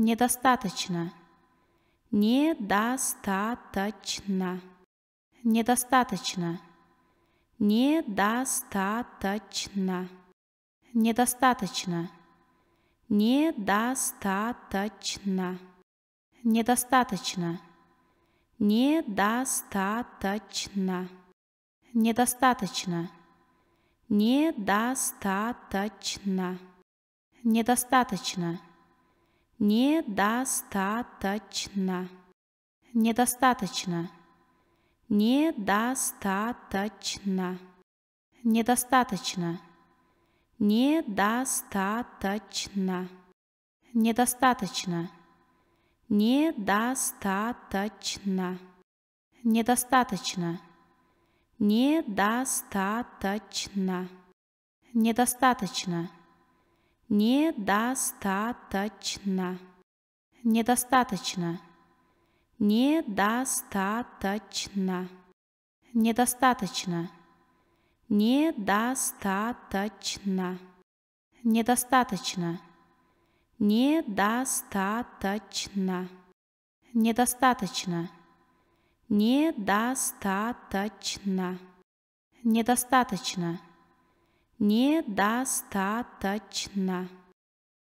Недостаточно. Недостаточно. Недостаточно. Недостаточно. Недостаточно. Недостаточно. Недостаточно. Недостаточно. Недостаточно. Недостаточно. Недостаточно. Недостаточно. Недостаточно. Недостаточно. Недостаточно. Недостаточно. Недостаточно. Недостаточно. Недостаточно. Недостаточно. Недостаточно. Недостаточно. Недостаточно. Недостаточно. Недостаточно. Недостаточно. Недостаточно. Недостаточно. Недостаточно. Недостаточно. Недостаточно недостаточно